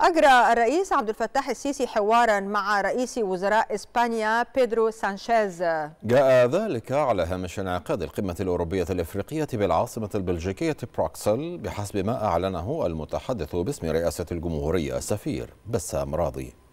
أجرى الرئيس عبد الفتاح السيسي حوارا مع رئيس وزراء إسبانيا بيدرو سانشيز جاء ذلك على هامش انعقاد القمة الأوروبية الإفريقية بالعاصمة البلجيكية بروكسل بحسب ما أعلنه المتحدث باسم رئاسة الجمهورية السفير بسام راضي